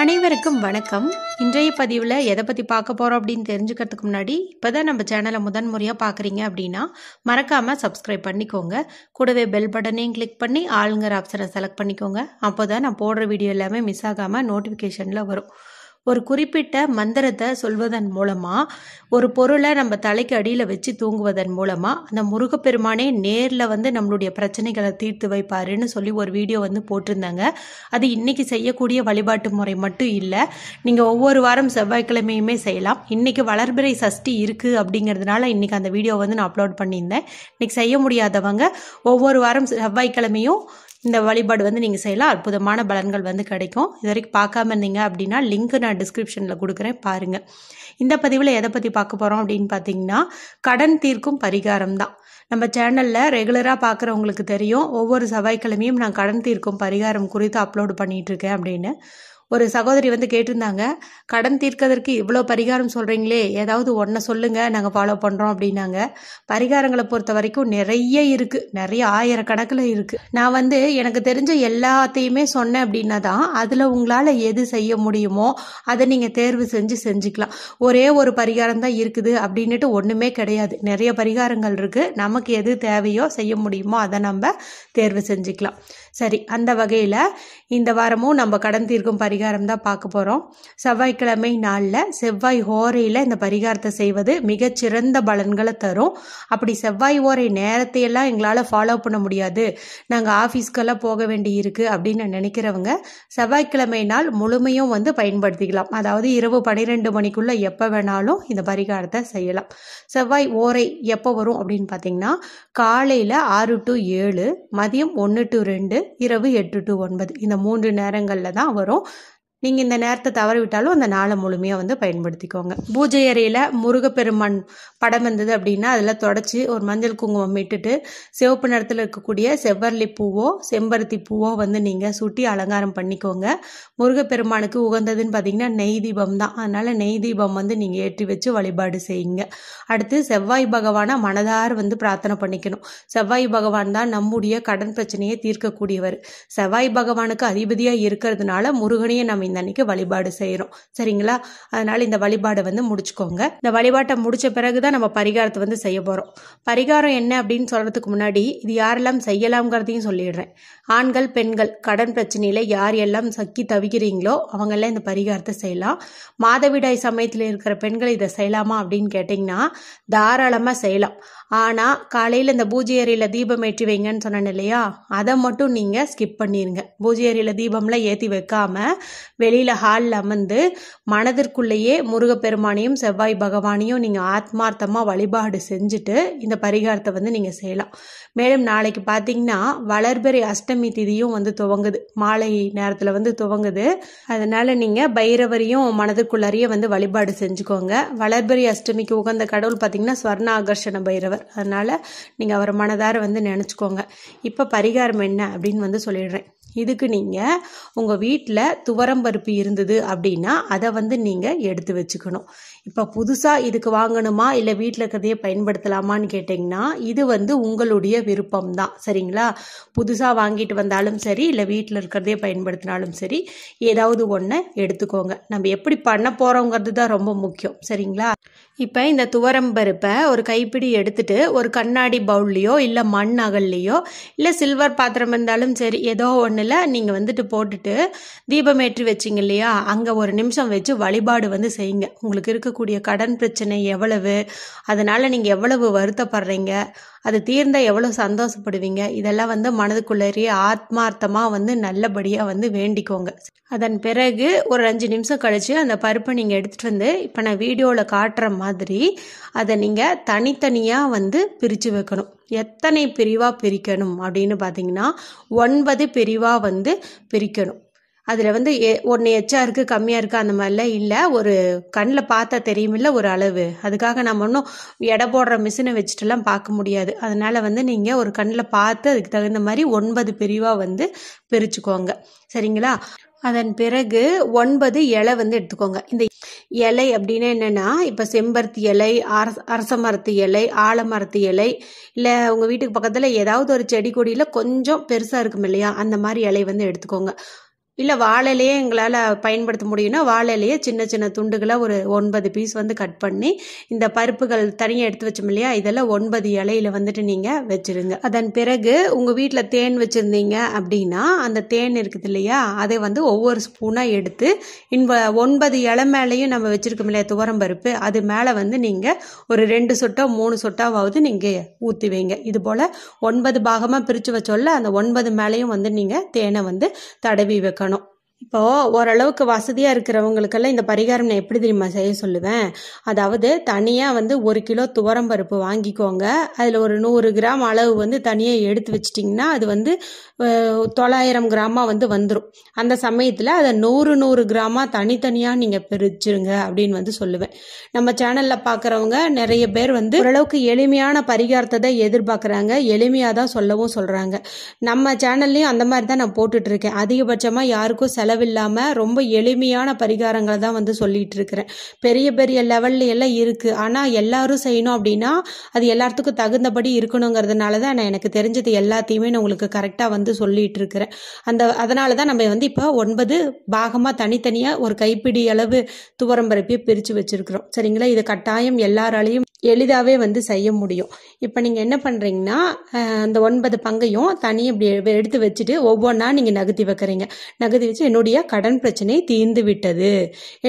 அனைவருக்கும் வணக்கம் இன்றைய பதிவில் எதை பற்றி பார்க்க போகிறோம் அப்படின்னு தெரிஞ்சுக்கிறதுக்கு முன்னாடி இப்போ தான் நம்ம சேனலை முதன்முறையாக பார்க்குறீங்க அப்படின்னா மறக்காமல் சப்ஸ்கிரைப் பண்ணிக்கோங்க கூடவே பெல் பட்டனையும் கிளிக் பண்ணி ஆளுங்கிற ஆப்ஷனை செலக்ட் பண்ணிக்கோங்க அப்போ தான் நான் போடுற வீடியோ எல்லாமே மிஸ் ஆகாமல் நோட்டிஃபிகேஷனில் வரும் ஒரு குறிப்பிட்ட மந்திரத்தை சொல்வதன் மூலமாக ஒரு பொருளை நம்ம தலைக்கு அடியில் வச்சு தூங்குவதன் மூலமாக அந்த முருகப்பெருமானே நேரில் வந்து நம்மளுடைய பிரச்சனைகளை தீர்த்து வைப்பாருன்னு சொல்லி ஒரு வீடியோ வந்து போட்டிருந்தாங்க அது இன்றைக்கி செய்யக்கூடிய வழிபாட்டு முறை மட்டும் இல்லை நீங்கள் ஒவ்வொரு வாரம் செவ்வாய்க்கிழமையுமே செய்யலாம் இன்றைக்கி வளர்பிறை சஷ்டி இருக்குது அப்படிங்கிறதுனால இன்றைக்கி அந்த வீடியோ வந்து நான் அப்லோட் பண்ணியிருந்தேன் இன்றைக்கி செய்ய முடியாதவங்க ஒவ்வொரு வாரம் செவ்வாய்க்கிழமையும் இந்த வழிபாடு வந்து நீங்கள் செய்யலாம் அற்புதமான பலன்கள் வந்து கிடைக்கும் இது வரைக்கும் பார்க்காம இருந்தீங்க அப்படின்னா லிங்க் நான் டிஸ்கிரிப்ஷனில் கொடுக்குறேன் பாருங்கள் இந்த பதிவில் எதை பற்றி பார்க்க போகிறோம் அப்படின்னு பார்த்தீங்கன்னா கடன் தீர்க்கும் பரிகாரம் தான் நம்ம சேனலில் ரெகுலராக பார்க்குறவங்களுக்கு தெரியும் ஒவ்வொரு செவ்வாய்க்கிழமையும் நான் கடன் தீர்க்கும் பரிகாரம் குறித்து அப்லோடு பண்ணிகிட்ருக்கேன் அப்படின்னு ஒரு சகோதரி வந்து கேட்டிருந்தாங்க கடன் தீர்க்கதற்கு இவ்வளோ பரிகாரம் சொல்கிறீங்களே ஏதாவது ஒன்றை சொல்லுங்கள் நாங்கள் ஃபாலோ பண்ணுறோம் அப்படின்னாங்க பரிகாரங்களை பொறுத்த வரைக்கும் நிறைய இருக்குது நிறைய ஆயிரக்கணக்கில் இருக்குது நான் வந்து எனக்கு தெரிஞ்ச எல்லாத்தையுமே சொன்னேன் அப்படின்னா தான் அதில் உங்களால் எது செய்ய முடியுமோ அதை நீங்கள் தேர்வு செஞ்சு செஞ்சுக்கலாம் ஒரே ஒரு பரிகாரம் தான் இருக்குது அப்படின்னுட்டு ஒன்றுமே கிடையாது நிறைய பரிகாரங்கள் இருக்குது நமக்கு எது தேவையோ செய்ய முடியுமோ அதை நம்ம தேர்வு செஞ்சுக்கலாம் சரி அந்த வகையில் இந்த வாரமும் நம்ம கடன் தீர்க்கும் பரிகாரம் பரிகாரம் தான் பார்க்க போகிறோம் செவ்வாய்க்கிழமை நாளில் செவ்வாய் ஓரையில் இந்த பரிகாரத்தை செய்வது மிகச்சிறந்த பலன்களை தரும் அப்படி செவ்வாய் ஓரை நேரத்தையெல்லாம் எங்களால் ஃபாலோ பண்ண முடியாது நாங்கள் ஆஃபீஸ்க்கெல்லாம் போக வேண்டி இருக்குது அப்படின்னு நினைக்கிறவங்க செவ்வாய்க்கிழமை நாள் முழுமையும் வந்து பயன்படுத்திக்கலாம் அதாவது இரவு பன்னிரெண்டு மணிக்குள்ளே எப்போ வேணாலும் இந்த பரிகாரத்தை செய்யலாம் செவ்வாய் ஓரை எப்போ வரும் அப்படின்னு பார்த்தீங்கன்னா காலையில் ஆறு டு ஏழு மதியம் ஒன்று டு ரெண்டு இரவு எட்டு டு ஒன்பது இந்த மூன்று நேரங்களில் தான் வரும் நீங்கள் இந்த நேரத்தை தவறிவிட்டாலும் அந்த நாளை முழுமையாக வந்து பயன்படுத்திக்கோங்க பூஜை அறையில் முருகப்பெருமான் படம் வந்தது அப்படின்னா அதில் தொடச்சி ஒரு மஞ்சள் குங்குமம் இட்டுட்டு சிவப்பு நிறத்தில் இருக்கக்கூடிய செவ்வரளி பூவோ செம்பருத்தி பூவோ வந்து நீங்கள் சுட்டி அலங்காரம் பண்ணிக்கோங்க முருகப்பெருமானுக்கு உகந்ததுன்னு பார்த்தீங்கன்னா நெய் தீபம் தான் அதனால் நெய் தீபம் வந்து நீங்கள் ஏற்றி வச்சு வழிபாடு செய்யுங்க அடுத்து செவ்வாய் பகவானை மனதார் வந்து பிரார்த்தனை பண்ணிக்கணும் செவ்வாய் பகவான் தான் நம்முடைய கடன் பிரச்சனையை தீர்க்கக்கூடியவர் செவ்வாய் பகவானுக்கு அதிபதியாக இருக்கிறதுனால முருகனையே நம்ம அன்னைக்கு வழிபாடு செய்யறோம் சரிங்களா அதனால் இந்த வழிபாடை வந்து முடிச்சுக்கோங்க இந்த வழிபாட்டை முடிச்ச பிறகு தான் நம்ம பரிகாரத்தை வந்து செய்ய போகிறோம் பரிகாரம் என்ன அப்படின்னு சொல்றதுக்கு முன்னாடி இது யாரெல்லாம் செய்யலாம்ங்கிறதையும் சொல்லிடுறேன் ஆண்கள் பெண்கள் கடன் பிரச்சனையில் யார் எல்லாம் சக்கி தவிக்கிறீங்களோ அவங்கெல்லாம் இந்த பரிகாரத்தை செய்யலாம் மாதவிடாய் சமயத்தில் இருக்கிற பெண்கள் இதை செய்யலாமா அப்படின்னு கேட்டிங்கன்னா தாராளமாக செய்யலாம் ஆனால் காலையில் இந்த பூஜை அறையில தீபம் ஏற்றி வைங்கன்னு சொன்னேன் இல்லையா அதை மட்டும் நீங்கள் ஸ்கிப் பண்ணிடுங்க பூஜை அறையில தீபம்லாம் ஏற்றி வைக்காம வெளியில் ஹாலில் அமர்ந்து மனதிற்குள்ளேயே முருகப்பெருமானையும் செவ்வாய் பகவானையும் நீங்கள் ஆத்மார்த்தமாக வழிபாடு செஞ்சுட்டு இந்த பரிகாரத்தை வந்து நீங்கள் செய்யலாம் மேலும் நாளைக்கு பார்த்தீங்கன்னா வளர்பிறை அஷ்டமி திதியும் வந்து துவங்குது மாலை நேரத்தில் வந்து துவங்குது அதனால் நீங்கள் பைரவரையும் மனதிற்குள்ளாரியே வந்து வழிபாடு செஞ்சுக்கோங்க வளர்பெரி அஷ்டமிக்கு உகந்த கடவுள் பார்த்தீங்கன்னா ஸ்வர்ண ஆகர்ஷண பைரவர் அதனால் நீங்கள் அவர் மனதார வந்து நினச்சிக்கோங்க இப்போ பரிகாரம் என்ன அப்படின்னு வந்து சொல்லிடுறேன் இதுக்கு நீங்கள் உங்கள் வீட்டில் துவரம்பருப்பு இருந்தது அப்படின்னா அதை வந்து நீங்கள் எடுத்து வச்சுக்கணும் இப்போ புதுசாக இதுக்கு வாங்கணுமா இல்லை வீட்டில் இருக்கிறதையே பயன்படுத்தலாமான்னு கேட்டிங்கன்னா இது வந்து உங்களுடைய விருப்பம் தான் சரிங்களா புதுசாக வாங்கிட்டு வந்தாலும் சரி இல்லை வீட்டில் இருக்கிறதையே பயன்படுத்தினாலும் சரி ஏதாவது ஒன்று எடுத்துக்கோங்க நம்ம எப்படி பண்ண போகிறோங்கிறது தான் ரொம்ப முக்கியம் சரிங்களா இப்போ இந்த துவரம்பருப்பை ஒரு கைப்பிடி எடுத்துட்டு ஒரு கண்ணாடி பவுல்லையோ இல்லை மண் அகல்லையோ இல்லை சில்வர் பாத்திரம் இருந்தாலும் சரி ஏதோ ஒன்று இல்லை நீங்கள் வந்துட்டு போட்டுட்டு தீபமேற்றி வச்சிங்க இல்லையா அங்கே ஒரு நிமிஷம் வச்சு வழிபாடு வந்து செய்யுங்க உங்களுக்கு இருக்கக்கூடிய கடன் பிரச்சனை எவ்வளவு அதனால் நீங்கள் எவ்வளவு வருத்தப்படுறீங்க அது தீர்ந்த எவ்வளோ சந்தோஷப்படுவீங்க இதெல்லாம் வந்து மனதுக்குள்ளேயே ஆத்மார்த்தமாக வந்து நல்லபடியாக வந்து வேண்டிக்கோங்க அதன் பிறகு ஒரு அஞ்சு நிமிஷம் கழித்து அந்த பருப்பை நீங்கள் எடுத்துகிட்டு வந்து இப்போ நான் வீடியோவில் காட்டுற மாதிரி அதை நீங்கள் தனித்தனியாக வந்து பிரித்து வைக்கணும் எத்தனை பிரிவாக பிரிக்கணும் அப்படின்னு பார்த்தீங்கன்னா ஒன்பது பிரிவாக வந்து பிரிக்கணும் அதில் வந்து எ ஒன்று எச்சா இருக்குது கம்மியாக இருக்குது அந்த மாதிரிலாம் இல்லை ஒரு கண்ணில் பார்த்தா தெரியுமில்ல ஒரு அளவு அதுக்காக நம்ம ஒன்றும் எடை போடுற மிஷினை வச்சுட்டுலாம் பார்க்க முடியாது அதனால் வந்து நீங்கள் ஒரு கண்ணில் பார்த்து அதுக்கு தகுந்த மாதிரி ஒன்பது பிரிவாக வந்து பிரிச்சுக்கோங்க சரிங்களா அதன் பிறகு ஒன்பது இலை வந்து எடுத்துக்கோங்க இந்த இலை அப்படின்னா என்னென்னா இப்போ செம்பருத்தி இலை அரச அரச மரத்து இலை ஆலமரத்து இலை இல்லை உங்கள் வீட்டுக்கு பக்கத்தில் ஏதாவது ஒரு செடி கொடியில் கொஞ்சம் பெருசாக இருக்கும் இல்லையா அந்த மாதிரி இலை வந்து எடுத்துக்கோங்க இல்லை வாழையிலேயே எங்களால் பயன்படுத்த முடியும்னா வாழையிலேயே சின்ன சின்ன துண்டுகளை ஒரு ஒன்பது பீஸ் வந்து கட் பண்ணி இந்த பருப்புகள் தனியாக எடுத்து வச்சோம் இல்லையா இதெல்லாம் ஒன்பது இலையில வந்துட்டு நீங்கள் வச்சுருங்க அதன் பிறகு உங்கள் வீட்டில் தேன் வச்சுருந்தீங்க அப்படின்னா அந்த தேன் இருக்குது இல்லையா அதை வந்து ஒவ்வொரு ஸ்பூனாக எடுத்து இன்ப ஒன்பது இலை மேலேயும் நம்ம வச்சுருக்கோம் இல்லையா துவரம் பருப்பு அது மேலே வந்து நீங்கள் ஒரு ரெண்டு சொட்டோ மூணு சொட்டாவது நீங்கள் ஊற்றி வைங்க இது போல் ஒன்பது பாகமாக பிரித்து வச்சோல்ல அந்த ஒன்பது மேலேயும் வந்து நீங்கள் தேனை வந்து தடவி வைக்கணும் இப்போ ஓரளவுக்கு வசதியாக இருக்கிறவங்களுக்கெல்லாம் இந்த பரிகாரம் நான் எப்படி தெரியுமா செய்ய சொல்லுவேன் அதாவது தனியாக வந்து ஒரு கிலோ துவரம் பருப்பு வாங்கிக்கோங்க அதில் ஒரு நூறு கிராம் அளவு வந்து தனியாக எடுத்து வச்சிட்டிங்கன்னா அது வந்து தொள்ளாயிரம் கிராமா வந்து வந்துடும் அந்த சமயத்தில் அதை நூறு நூறு கிராமாக தனித்தனியாக நீங்கள் பிரிச்சிருங்க அப்படின்னு வந்து சொல்லுவேன் நம்ம சேனலில் பார்க்குறவங்க நிறைய பேர் வந்து ஓரளவுக்கு எளிமையான பரிகாரத்தை தான் எதிர்பார்க்குறாங்க எளிமையாக தான் சொல்லவும் சொல்கிறாங்க நம்ம சேனல்லையும் அந்த மாதிரி தான் நான் இருக்கேன் அதிகபட்சமாக யாருக்கும் செலவு செலவில்லாமல் ரொம்ப எளிமையான பரிகாரங்களை தான் வந்து சொல்லிட்டு இருக்கிறேன் பெரிய பெரிய லெவல்ல எல்லாம் இருக்குது ஆனால் எல்லாரும் செய்யணும் அப்படின்னா அது எல்லாத்துக்கும் தகுந்தபடி இருக்கணுங்கிறதுனால தான் நான் எனக்கு தெரிஞ்சது எல்லாத்தையுமே நான் உங்களுக்கு கரெக்டாக வந்து சொல்லிட்டு இருக்கிறேன் அந்த அதனால தான் நம்ம வந்து இப்போ ஒன்பது பாகமாக தனித்தனியாக ஒரு கைப்பிடி அளவு துவரம் பரப்பியை பிரித்து வச்சுருக்கிறோம் சரிங்களா இது கட்டாயம் எல்லாராலையும் எளிதாகவே வந்து செய்ய முடியும் இப்போ நீங்கள் என்ன பண்ணுறீங்கன்னா அந்த ஒன்பது பங்கையும் தனி இப்படி எடுத்து வச்சுட்டு ஒவ்வொன்றா நீங்கள் நகர்த்தி வைக்கிறீங்க நகர்த்தி வச்சு என்னுடைய கடன் பிரச்சனை தீர்ந்து விட்டது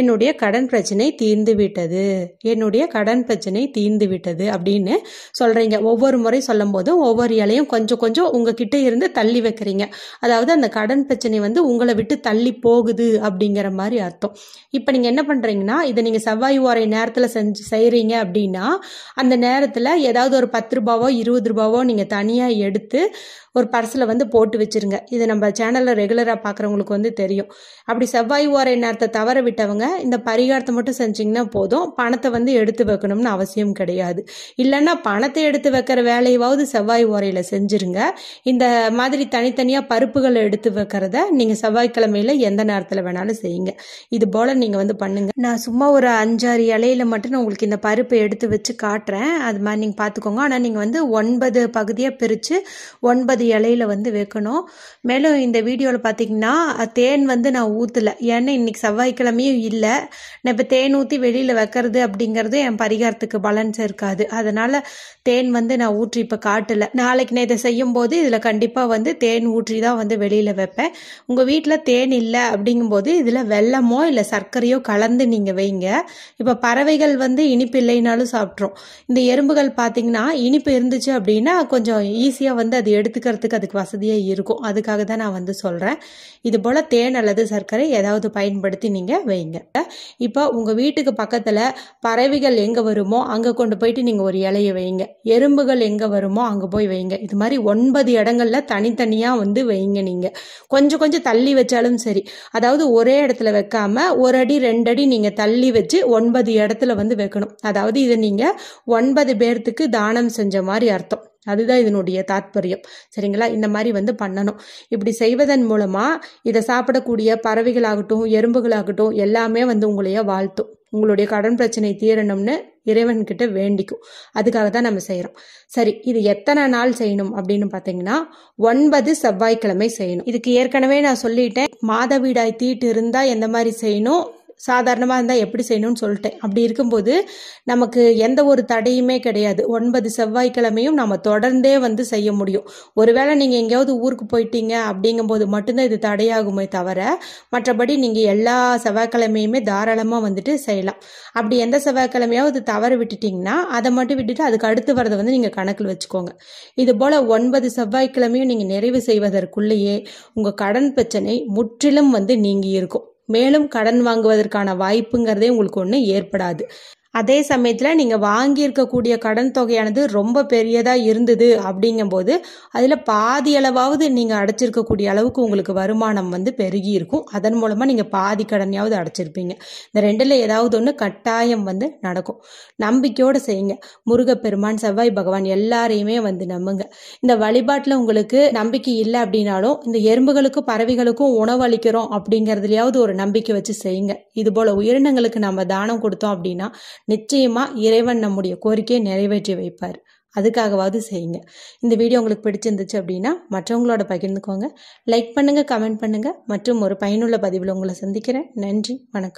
என்னுடைய கடன் பிரச்சனை தீர்ந்து விட்டது என்னுடைய கடன் பிரச்சனை தீர்ந்து விட்டது அப்படின்னு சொல்கிறீங்க ஒவ்வொரு முறை சொல்லும் போதும் ஒவ்வொரு இலையும் கொஞ்சம் கொஞ்சம் கிட்டே இருந்து தள்ளி வைக்கிறீங்க அதாவது அந்த கடன் பிரச்சனை வந்து உங்களை விட்டு தள்ளி போகுது அப்படிங்கிற மாதிரி அர்த்தம் இப்போ நீங்கள் என்ன பண்ணுறீங்கன்னா இதை நீங்கள் செவ்வாய் ஓரை நேரத்தில் செஞ்சு செய்கிறீங்க அப்படின்னா அந்த நேரத்தில் ஏதாவது ஒரு பத்து ரூபாவோ இருபது ரூபாவோ நீங்கள் தனியாக எடுத்து ஒரு பர்ஸில் வந்து போட்டு வச்சுருங்க இது நம்ம சேனலில் ரெகுலராக பார்க்குறவங்களுக்கு வந்து தெரியும் அப்படி செவ்வாய் ஓரை நேரத்தை தவற விட்டவங்க இந்த பரிகாரத்தை மட்டும் செஞ்சிங்கன்னா போதும் பணத்தை வந்து எடுத்து வைக்கணும்னு அவசியம் கிடையாது இல்லைன்னா பணத்தை எடுத்து வைக்கிற வேலையாவது செவ்வாய் ஓரையில் செஞ்சுருங்க இந்த மாதிரி தனித்தனியாக பருப்புகளை எடுத்து வைக்கிறத நீங்கள் செவ்வாய்க்கிழமையில் எந்த நேரத்தில் வேணாலும் செய்யுங்க இது போல் நீங்கள் வந்து பண்ணுங்கள் நான் சும்மா ஒரு அஞ்சாறு இலையில மட்டும் நான் உங்களுக்கு இந்த பருப்பை எடுத்து வச்சு பிரித்து காட்டுறேன் அது மாதிரி நீங்கள் பார்த்துக்கோங்க ஆனால் நீங்கள் வந்து ஒன்பது பகுதியாக பிரித்து ஒன்பது இலையில வந்து வைக்கணும் மேலும் இந்த வீடியோவில் பார்த்தீங்கன்னா தேன் வந்து நான் ஊற்றலை ஏன்னா இன்றைக்கி செவ்வாய்க்கிழமையும் இல்லை நான் இப்போ தேன் ஊற்றி வெளியில் வைக்கிறது அப்படிங்கிறது என் பரிகாரத்துக்கு பலன்ஸ் இருக்காது அதனால் தேன் வந்து நான் ஊற்றி இப்போ காட்டலை நாளைக்கு நான் இதை செய்யும்போது இதில் கண்டிப்பாக வந்து தேன் ஊற்றி தான் வந்து வெளியில் வைப்பேன் உங்கள் வீட்டில் தேன் இல்லை அப்படிங்கும்போது இதில் வெள்ளமோ இல்லை சர்க்கரையோ கலந்து நீங்கள் வைங்க இப்போ பறவைகள் வந்து இனிப்பு இல்லைனாலும் சாப்பிட்ரு காட்டுறோம் இந்த எறும்புகள் பார்த்தீங்கன்னா இனிப்பு இருந்துச்சு அப்படின்னா கொஞ்சம் ஈஸியாக வந்து அது எடுத்துக்கிறதுக்கு அதுக்கு வசதியாக இருக்கும் அதுக்காக தான் நான் வந்து சொல்கிறேன் இது போல் தேன் அல்லது சர்க்கரை ஏதாவது பயன்படுத்தி நீங்கள் வைங்க இப்போ உங்கள் வீட்டுக்கு பக்கத்தில் பறவைகள் எங்கே வருமோ அங்கே கொண்டு போயிட்டு நீங்கள் ஒரு இலையை வைங்க எறும்புகள் எங்கே வருமோ அங்கே போய் வைங்க இது மாதிரி ஒன்பது இடங்களில் தனித்தனியாக வந்து வைங்க நீங்கள் கொஞ்சம் கொஞ்சம் தள்ளி வச்சாலும் சரி அதாவது ஒரே இடத்துல வைக்காம ஒரு அடி ரெண்டு அடி நீங்கள் தள்ளி வச்சு ஒன்பது இடத்துல வந்து வைக்கணும் அதாவது இதை நீங்கள் ஒன்பது பேர்த்துக்கு தானம் செஞ்ச மாதிரி அர்த்தம் அதுதான் இதனுடைய தாத்பரியம் சரிங்களா இந்த மாதிரி வந்து பண்ணணும் இப்படி செய்வதன் மூலமாக இதை சாப்பிடக்கூடிய பறவைகளாகட்டும் எறும்புகளாகட்டும் எல்லாமே வந்து உங்களைய வாழ்த்தும் உங்களுடைய கடன் பிரச்சனை தீரணும்னு இறைவன்கிட்ட வேண்டிக்கும் அதுக்காக தான் நம்ம செய்கிறோம் சரி இது எத்தனை நாள் செய்யணும் அப்படின்னு பார்த்தீங்கன்னா ஒன்பது செவ்வாய்க்கிழமை செய்யணும் இதுக்கு ஏற்கனவே நான் சொல்லிட்டேன் மாதவிடாய் தீட்டு இருந்தால் எந்த மாதிரி செய்யணும் சாதாரணமாக இருந்தால் எப்படி செய்யணும்னு சொல்லிட்டேன் அப்படி இருக்கும்போது நமக்கு எந்த ஒரு தடையுமே கிடையாது ஒன்பது செவ்வாய்க்கிழமையும் நம்ம தொடர்ந்தே வந்து செய்ய முடியும் ஒருவேளை நீங்கள் எங்கேயாவது ஊருக்கு போயிட்டீங்க அப்படிங்கும்போது மட்டும்தான் இது தடையாகுமே தவிர மற்றபடி நீங்கள் எல்லா செவ்வாய்க்கிழமையுமே தாராளமாக வந்துட்டு செய்யலாம் அப்படி எந்த செவ்வாய்க்கிழமையாவது தவற விட்டுட்டிங்கன்னா அதை மட்டும் விட்டுட்டு அதுக்கு அடுத்து வரதை வந்து நீங்கள் கணக்கில் வச்சுக்கோங்க இது போல் ஒன்பது செவ்வாய்க்கிழமையும் நீங்கள் நிறைவு செய்வதற்குள்ளேயே உங்கள் கடன் பிரச்சனை முற்றிலும் வந்து நீங்கி இருக்கும் மேலும் கடன் வாங்குவதற்கான வாய்ப்புங்கிறதே உங்களுக்கு ஒன்று ஏற்படாது அதே சமயத்தில் நீங்கள் வாங்கியிருக்கக்கூடிய கடன் தொகையானது ரொம்ப பெரியதாக இருந்தது அப்படிங்கும்போது அதில் பாதி அளவாவது நீங்கள் அடைச்சிருக்கக்கூடிய அளவுக்கு உங்களுக்கு வருமானம் வந்து பெருகி இருக்கும் அதன் மூலமாக நீங்கள் பாதி கடனையாவது அடைச்சிருப்பீங்க இந்த ரெண்டில் ஏதாவது ஒன்று கட்டாயம் வந்து நடக்கும் நம்பிக்கையோடு செய்யுங்க முருகப்பெருமான் செவ்வாய் பகவான் எல்லாரையுமே வந்து நம்புங்க இந்த வழிபாட்டில் உங்களுக்கு நம்பிக்கை இல்லை அப்படின்னாலும் இந்த எறும்புகளுக்கும் பறவைகளுக்கும் உணவு அளிக்கிறோம் அப்படிங்கிறதுலையாவது ஒரு நம்பிக்கை வச்சு செய்யுங்க இதுபோல் உயிரினங்களுக்கு நம்ம தானம் கொடுத்தோம் அப்படின்னா நிச்சயமா இறைவன் நம்முடைய கோரிக்கையை நிறைவேற்றி வைப்பார் அதுக்காகவாவது செய்யுங்க இந்த வீடியோ உங்களுக்கு பிடிச்சிருந்துச்சு அப்படின்னா மற்றவங்களோட பகிர்ந்துக்கோங்க லைக் பண்ணுங்க கமெண்ட் பண்ணுங்க மற்றும் ஒரு பயனுள்ள பதிவில் உங்களை சந்திக்கிறேன் நன்றி வணக்கம்